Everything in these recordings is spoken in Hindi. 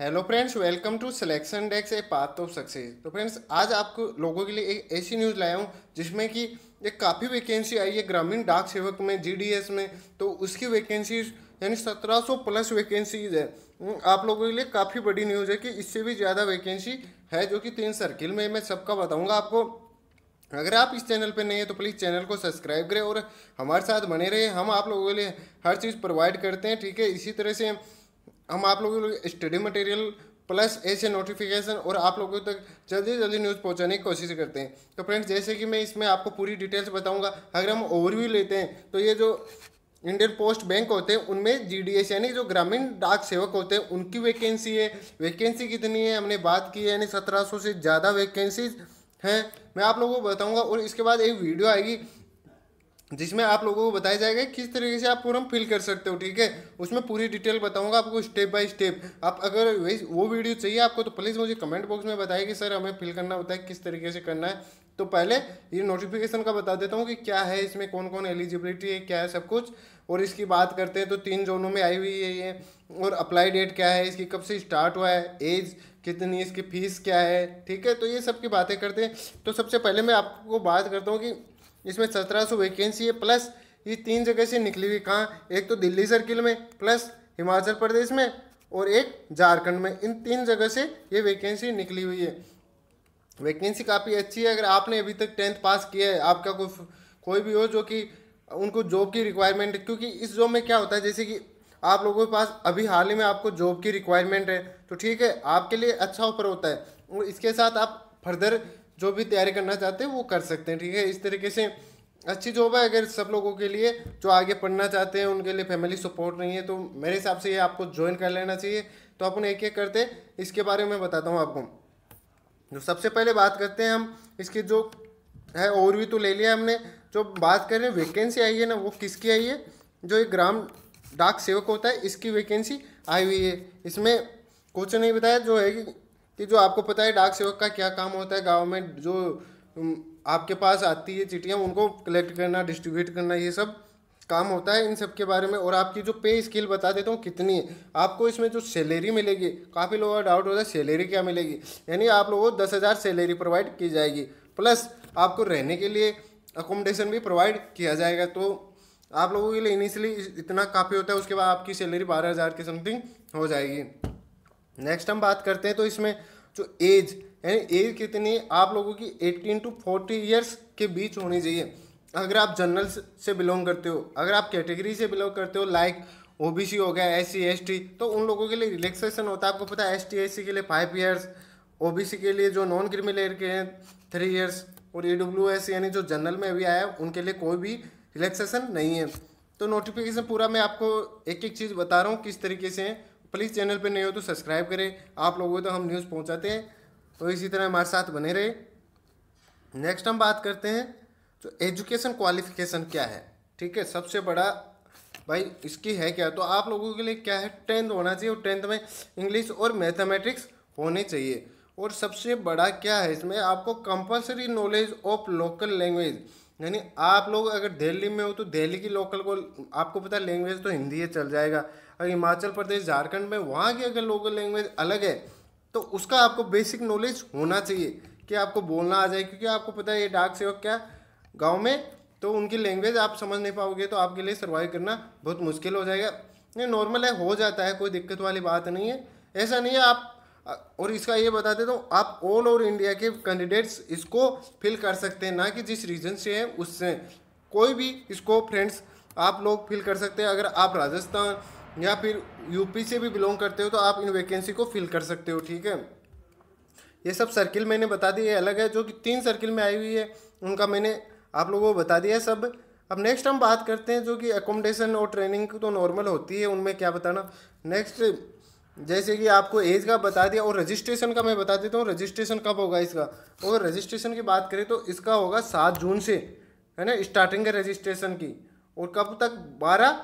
hello friends welcome to selection desk a path of success तो फ्रेंड्स आज आपको लोगों के लिए एक ऐसी न्यूज़ लाया हूँ जिसमें कि एक काफ़ी वैकेंसी आई है ग्रामीण डाक सेवक में जीडीएस में तो उसकी वैकेंसीज यानी 1700 प्लस वैकेंसीज है हम्म, आप लोगों के लिए काफ़ी बड़ी न्यूज़ है कि इससे भी ज़्यादा वैकेंसी है जो कि तीन सर्किल में मैं सबका बताऊँगा आपको अगर आप इस चैनल पर नहीं है तो प्लीज़ चैनल को सब्सक्राइब करें और हमारे साथ बने रहे हम आप लोगों के लिए हर चीज़ प्रोवाइड करते हैं ठीक है इसी तरह से हम आप लोगों के स्टडी मटेरियल प्लस ऐसे नोटिफिकेशन और आप लोगों तक जल्दी जल्दी न्यूज़ पहुंचाने की कोशिश करते हैं तो फ्रेंड्स जैसे कि मैं इसमें आपको पूरी डिटेल्स बताऊंगा अगर हम ओवरव्यू लेते हैं तो ये जो इंडियन पोस्ट बैंक होते हैं उनमें जीडीएस यानी जो ग्रामीण डाक सेवक होते हैं उनकी वैकेंसी है वैकेंसी कितनी है हमने बात की है यानी सत्रह से ज़्यादा वैकेंसीज हैं मैं आप लोगों को बताऊँगा और इसके बाद एक वीडियो आएगी जिसमें आप लोगों को बताया जाएगा किस तरीके से आप फॉर्म फिल कर सकते हो ठीक है उसमें पूरी डिटेल बताऊंगा आपको स्टेप बाय स्टेप आप अगर वो वीडियो चाहिए आपको तो प्लीज़ मुझे कमेंट बॉक्स में बताइए कि सर हमें फिल करना होता है किस तरीके से करना है तो पहले ये नोटिफिकेशन का बता देता हूँ कि क्या है इसमें कौन कौन एलिजिबिलिटी है क्या है सब कुछ और इसकी बात करते हैं तो तीन जोनों में आई हुई है ये और अप्लाई डेट क्या है इसकी कब से स्टार्ट हुआ है एज कितनी इसकी फ़ीस क्या है ठीक है तो ये सब की बातें करते हैं तो सबसे पहले मैं आपको बात करता हूँ कि इसमें सत्रह सौ वैकेंसी है प्लस ये तीन जगह से निकली हुई कहाँ एक तो दिल्ली सर्किल में प्लस हिमाचल प्रदेश में और एक झारखंड में इन तीन जगह से ये वैकेंसी निकली हुई है वैकेंसी काफ़ी अच्छी है अगर आपने अभी तक टेंथ पास किया है आपका कोई कोई भी हो जो कि उनको जॉब की रिक्वायरमेंट है क्योंकि इस जॉब में क्या होता है जैसे कि आप लोगों के पास अभी हाल ही में आपको जॉब की रिक्वायरमेंट है तो ठीक है आपके लिए अच्छा ऑफर होता है और इसके साथ आप फर्दर जो भी तैयारी करना चाहते हैं वो कर सकते हैं ठीक है इस तरीके से अच्छी जॉब है अगर सब लोगों के लिए जो आगे पढ़ना चाहते हैं उनके लिए फैमिली सपोर्ट नहीं है तो मेरे हिसाब से ये आपको ज्वाइन कर लेना चाहिए तो अपन एक एक करते इसके बारे में बताता हूँ आपको जो सबसे पहले बात करते हैं हम इसकी जो है और भी तो ले लिया हमने जो बात कर रहे हैं वैकेंसी आई है ना वो किसकी आई है जो एक ग्राम डाक सेवक होता है इसकी वैकेंसी आई हुई है इसमें कुछ नहीं बताया जो है कि कि जो आपको पता है डाक सेवक का क्या काम होता है गाँव में जो आपके पास आती है चिट्ठियाँ उनको कलेक्ट करना डिस्ट्रीब्यूट करना ये सब काम होता है इन सब के बारे में और आपकी जो पे स्किल बता देता हूँ कितनी है आपको इसमें जो सैलरी मिलेगी काफ़ी लोगों का डाउट होता है सैलरी क्या मिलेगी यानी आप लोगों को दस हज़ार सैलरी प्रोवाइड की जाएगी प्लस आपको रहने के लिए अकोमोडेशन भी प्रोवाइड किया जाएगा तो आप लोगों के लिए इनिशियली इतना काफ़ी होता है उसके बाद आपकी सैलरी बारह हज़ार के समथिंग हो जाएगी नेक्स्ट हम बात करते हैं तो इसमें जो एज यानी एज कितनी आप लोगों की 18 टू 40 इयर्स के बीच होनी चाहिए अगर आप जनरल से बिलोंग करते हो अगर आप कैटेगरी से बिलोंग करते हो लाइक ओबीसी हो गया एस सी तो उन लोगों के लिए रिलैक्सेशन होता है आपको पता है एस टी के लिए फाइव ईयर्स ओबीसी के लिए जो नॉन क्रिमिनल के हैं थ्री ईयर्स और ई यानी जो जनरल में भी आया है उनके लिए कोई भी रिलैक्सेशन नहीं है तो नोटिफिकेशन पूरा मैं आपको एक एक चीज़ बता रहा हूँ किस तरीके से है प्लीज़ चैनल पर नए हो तो सब्सक्राइब करें आप लोगों को तो हम न्यूज़ पहुँचाते हैं तो इसी तरह हमारे साथ बने रहे नेक्स्ट हम बात करते हैं तो एजुकेशन क्वालिफिकेशन क्या है ठीक है सबसे बड़ा भाई इसकी है क्या तो आप लोगों के लिए क्या है टेंथ होना चाहिए और टेंथ में इंग्लिश और मैथमेटिक्स होने चाहिए और सबसे बड़ा क्या है इसमें आपको compulsory knowledge of local language यानी आप लोग अगर दिल्ली में हो तो दिल्ली की लोकल को आपको पता लैंग्वेज तो हिंदी है चल जाएगा और हिमाचल प्रदेश झारखंड में वहाँ की अगर लोकल लैंग्वेज अलग है तो उसका आपको बेसिक नॉलेज होना चाहिए कि आपको बोलना आ जाए क्योंकि आपको पता है ये डाक सेवक क्या गाँव में तो उनकी लैंग्वेज आप समझ नहीं पाओगे तो आपके लिए सर्वाइव करना बहुत मुश्किल हो जाएगा नहीं नॉर्मल है हो जाता है कोई दिक्कत वाली बात नहीं है ऐसा नहीं है आप और इसका ये बता देता हूँ आप ऑल ओवर इंडिया के कैंडिडेट्स इसको फिल कर सकते हैं ना कि जिस रीजन से हैं उससे कोई भी इसको फ्रेंड्स आप लोग फिल कर सकते हैं अगर आप राजस्थान या फिर यूपी से भी बिलोंग करते हो तो आप इन वैकेंसी को फिल कर सकते हो ठीक है ये सब सर्किल मैंने बता दी है अलग है जो कि तीन सर्किल में आई हुई है उनका मैंने आप लोगों को बता दिया सब अब नेक्स्ट हम बात करते हैं जो कि एकोमोडेशन और ट्रेनिंग तो नॉर्मल होती है उनमें क्या बताना नेक्स्ट जैसे कि आपको एज का बता दिया और रजिस्ट्रेशन का मैं बता देता हूँ रजिस्ट्रेशन कब होगा इसका और रजिस्ट्रेशन की बात करें तो इसका होगा सात जून से है ना स्टार्टिंग है रजिस्ट्रेशन की और कब तक बारह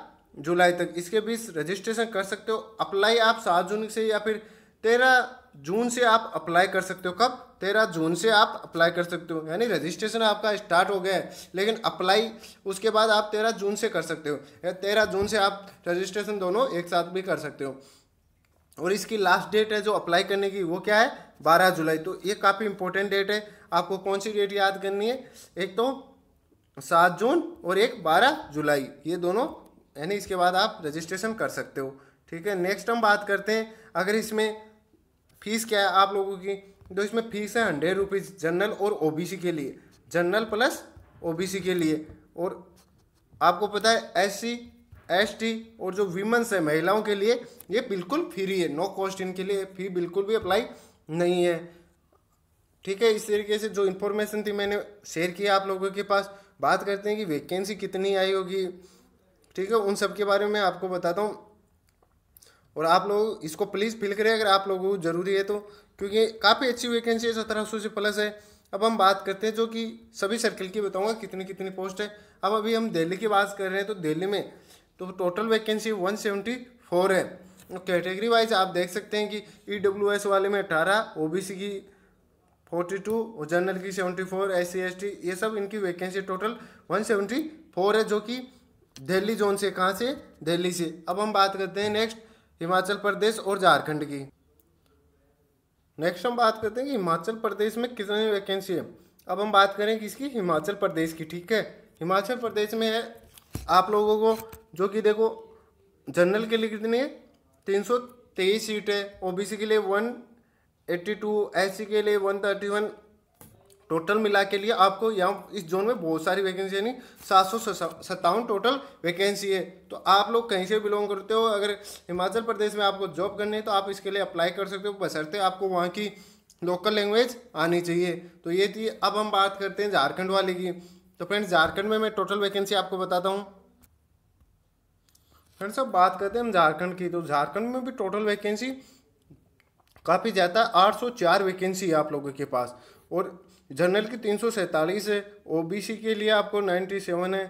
जुलाई तक इसके बीच रजिस्ट्रेशन कर सकते हो अप्लाई आप सात जून से या फिर तेरह जून से आप अप्लाई कर सकते हो कब तेरह जून से आप अप्लाई कर सकते हो यानी रजिस्ट्रेशन आपका स्टार्ट हो गया है लेकिन अप्लाई उसके बाद आप तेरह जून से कर सकते हो या तेरह जून से आप रजिस्ट्रेशन दोनों एक साथ भी कर सकते हो और इसकी लास्ट डेट है जो अप्लाई करने की वो क्या है 12 जुलाई तो ये काफ़ी इंपॉर्टेंट डेट है आपको कौन सी डेट याद करनी है एक तो सात जून और एक बारह जुलाई ये दोनों यानी इसके बाद आप रजिस्ट्रेशन कर सकते हो ठीक है नेक्स्ट हम बात करते हैं अगर इसमें फीस क्या है आप लोगों की तो इसमें फीस है हंड्रेड रुपीज़ जनरल और ओबीसी के लिए जनरल प्लस ओबीसी के लिए और आपको पता है एस एसटी और जो वीमेंस है महिलाओं के लिए ये बिल्कुल फ्री है नो कॉस्ट इनके लिए फी बिल्कुल भी अप्लाई नहीं है ठीक है इस तरीके से जो इन्फॉर्मेशन थी मैंने शेयर किया आप लोगों के पास बात करते हैं कि वैकेंसी कितनी आई होगी ठीक है उन सब के बारे में आपको बताता हूँ और आप लोग इसको प्लीज़ फिल करें अगर आप लोगों को ज़रूरी है तो क्योंकि काफ़ी अच्छी वैकेंसी है सत्रह सौ से प्लस है अब हम बात करते हैं जो कि सभी सर्कल की बताऊँगा कितनी कितनी पोस्ट है अब अभी हम दिल्ली की बात कर रहे हैं तो दिल्ली में तो टोटल वैकेंसी 174 है कैटेगरी तो वाइज आप देख सकते हैं कि ई e वाले में अठारह ओ की फोर्टी टू और जनरल की सेवेंटी फोर एस सी ये सब इनकी vacancy total one seventy four है जो कि दिल्ली जोन से कहाँ से दिल्ली से अब हम बात करते हैं नेक्स्ट हिमाचल प्रदेश और झारखंड की नेक्स्ट हम बात करते हैं कि हिमाचल प्रदेश में कितनी वैकेंसी है अब हम बात करें किसकी हिमाचल प्रदेश की ठीक है हिमाचल प्रदेश में है आप लोगों को जो कि देखो जनरल के लिए कितनी है तीन सौ तेईस सीट है ओबीसी के लिए वन एट्टी टू एस के लिए वन थर्टी वन टोटल मिला के लिए आपको यहाँ इस जोन में बहुत सारी वैकेंसी यानी सात सौ सत्तावन टोटल वैकेंसी है तो आप लोग कहीं से बिलोंग करते हो अगर हिमाचल प्रदेश में आपको जॉब करनी है तो आप इसके लिए अप्लाई कर सकते हो बसरते आपको वहाँ की लोकल लैंग्वेज आनी चाहिए तो ये थी अब हम बात करते हैं झारखंड वाले की तो फ्रेंड्स झारखंड में मैं टोटल वैकेंसी आपको बताता हूँ फ्रेंड्स अब बात करते हैं हम झारखंड की तो झारखंड में भी टोटल वैकेंसी काफ़ी ज़्यादा आठ सौ चार वैकेंसी है आप लोगों के पास और जनरल की तीन सौ सैंतालीस है ओबीसी के लिए आपको नाइन्टी सेवन है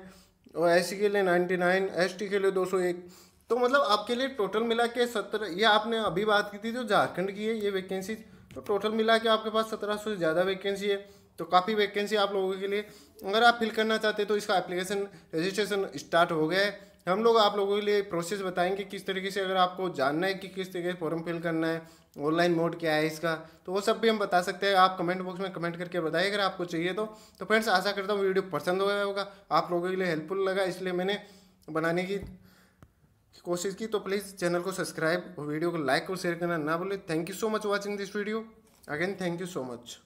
और सी के लिए नाइन्टी नाइन एसटी के लिए दो सौ एक तो मतलब आपके लिए टोटल मिला के सत्रह ये आपने अभी बात की थी जो झारखंड की है ये वैकेंसी तो टोटल मिला के आपके पास सत्रह सौ से ज़्यादा वैकेंसी है तो काफ़ी वैकेंसी आप लोगों के लिए अगर आप फिल करना चाहते हैं तो इसका एप्लीकेशन रजिस्ट्रेशन स्टार्ट हो गया है हम लोग आप लोगों के लिए प्रोसेस बताएंगे किस तरीके से अगर आपको जानना है कि किस तरीके से फॉर्म फिल करना है ऑनलाइन मोड क्या है इसका तो वो सब भी हम बता सकते हैं आप कमेंट बॉक्स में कमेंट करके बताइए अगर आपको चाहिए तो तो फ्रेंड्स आशा करता हूँ वीडियो पसंद हो गया होगा आप लोगों के लिए हेल्पफुल लगा इसलिए मैंने बनाने की कोशिश की तो प्लीज़ चैनल को सब्सक्राइब वीडियो को लाइक और शेयर करना ना भूलें thank you so much watching this video again thank you so much